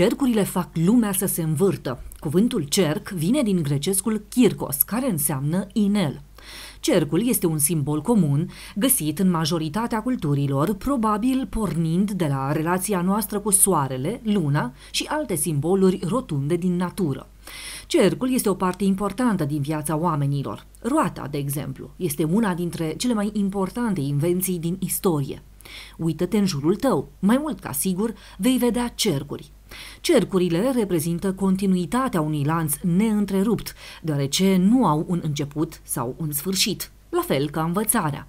Cercurile fac lumea să se învârtă. Cuvântul cerc vine din grecescul kirkos, care înseamnă inel. Cercul este un simbol comun, găsit în majoritatea culturilor, probabil pornind de la relația noastră cu soarele, luna și alte simboluri rotunde din natură. Cercul este o parte importantă din viața oamenilor. Roata, de exemplu, este una dintre cele mai importante invenții din istorie. Uită-te în jurul tău, mai mult ca sigur vei vedea cercuri, Cercurile reprezintă continuitatea unui lanț neîntrerupt, deoarece nu au un început sau un sfârșit la fel ca învățarea.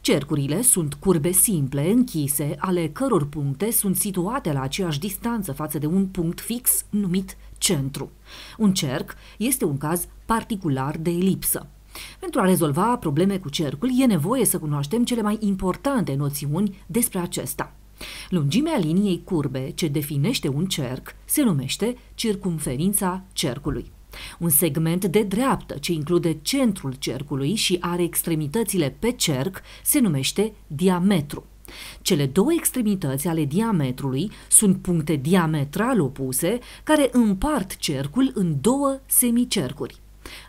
Cercurile sunt curbe simple, închise, ale căror puncte sunt situate la aceeași distanță față de un punct fix numit centru. Un cerc este un caz particular de elipsă. Pentru a rezolva probleme cu cercul, e nevoie să cunoaștem cele mai importante noțiuni despre acesta. Lungimea liniei curbe ce definește un cerc se numește circumferința cercului. Un segment de dreaptă ce include centrul cercului și are extremitățile pe cerc se numește diametru. Cele două extremități ale diametrului sunt puncte diametral opuse care împart cercul în două semicercuri.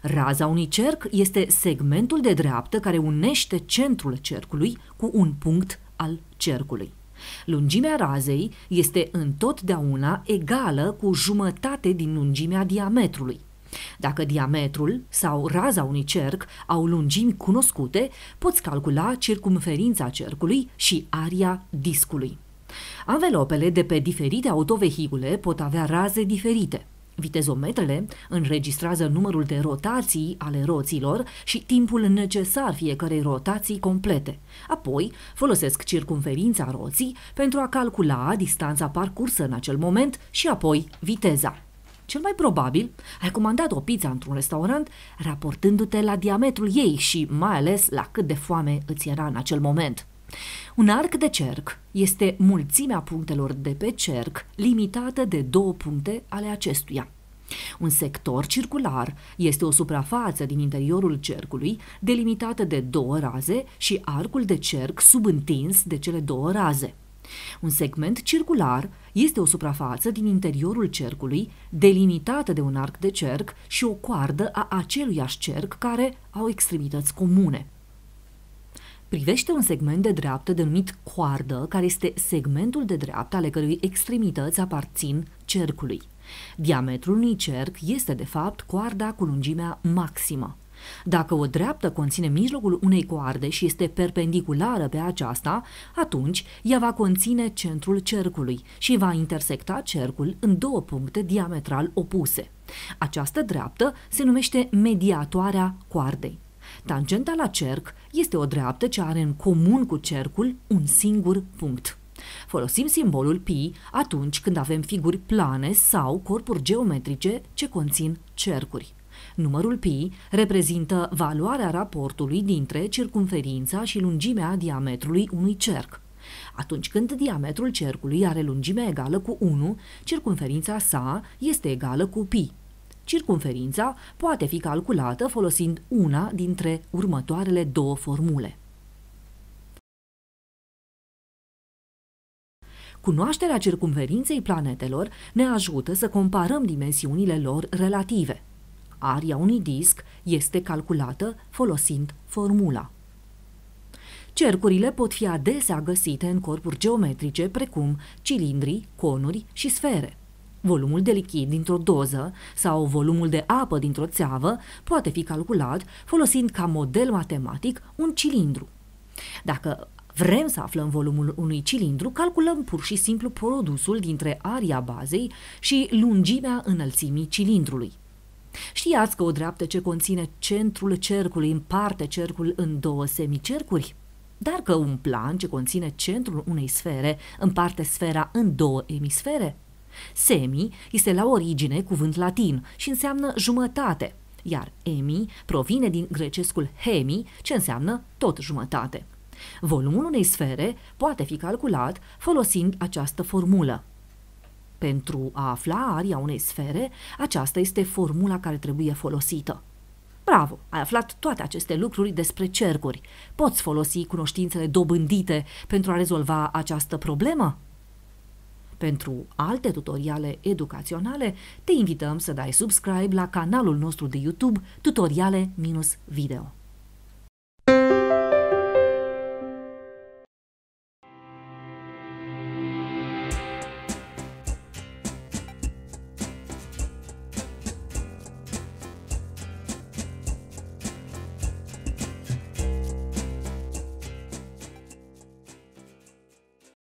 Raza unui cerc este segmentul de dreaptă care unește centrul cercului cu un punct al cercului. Lungimea razei este întotdeauna egală cu jumătate din lungimea diametrului. Dacă diametrul sau raza unui cerc au lungimi cunoscute, poți calcula circumferința cercului și aria discului. Anvelopele de pe diferite autovehicule pot avea raze diferite. Vitezometrele înregistrează numărul de rotații ale roților și timpul necesar fiecarei rotații complete. Apoi folosesc circumferința roții pentru a calcula distanța parcursă în acel moment și apoi viteza. Cel mai probabil, ai comandat o pizza într-un restaurant raportându-te la diametrul ei și mai ales la cât de foame îți era în acel moment. Un arc de cerc este mulțimea punctelor de pe cerc limitată de două puncte ale acestuia. Un sector circular este o suprafață din interiorul cercului delimitată de două raze și arcul de cerc subîntins de cele două raze. Un segment circular este o suprafață din interiorul cercului delimitată de un arc de cerc și o coardă a aceluiași cerc care au extremități comune. Privește un segment de dreaptă denumit coardă, care este segmentul de dreaptă ale cărui extremități aparțin cercului. Diametrul unui cerc este, de fapt, coarda cu lungimea maximă. Dacă o dreaptă conține mijlocul unei coarde și este perpendiculară pe aceasta, atunci ea va conține centrul cercului și va intersecta cercul în două puncte diametral opuse. Această dreaptă se numește mediatoarea coardei. Tangenta la cerc este o dreaptă ce are în comun cu cercul un singur punct. Folosim simbolul pi atunci când avem figuri plane sau corpuri geometrice ce conțin cercuri. Numărul pi reprezintă valoarea raportului dintre circumferința și lungimea diametrului unui cerc. Atunci când diametrul cercului are lungime egală cu 1, circumferința sa este egală cu pi. Circumferința poate fi calculată folosind una dintre următoarele două formule. Cunoașterea circumferinței planetelor ne ajută să comparăm dimensiunile lor relative. Aria unui disc este calculată folosind formula. Cercurile pot fi adesea găsite în corpuri geometrice precum cilindri, conuri și sfere. Volumul de lichid dintr-o doză sau volumul de apă dintr-o țeavă poate fi calculat folosind ca model matematic un cilindru. Dacă vrem să aflăm volumul unui cilindru, calculăm pur și simplu produsul dintre aria bazei și lungimea înălțimii cilindrului. Știați că o dreaptă ce conține centrul cercului împarte cercul în două semicercuri? Dar că un plan ce conține centrul unei sfere împarte sfera în două emisfere? Semi este la origine cuvânt latin și înseamnă jumătate, iar emi provine din grecescul hemi, ce înseamnă tot jumătate. Volumul unei sfere poate fi calculat folosind această formulă. Pentru a afla aria unei sfere, aceasta este formula care trebuie folosită. Bravo! Ai aflat toate aceste lucruri despre cercuri. Poți folosi cunoștințele dobândite pentru a rezolva această problemă? Pentru alte tutoriale educaționale, te invităm să dai subscribe la canalul nostru de YouTube Tutoriale-Video.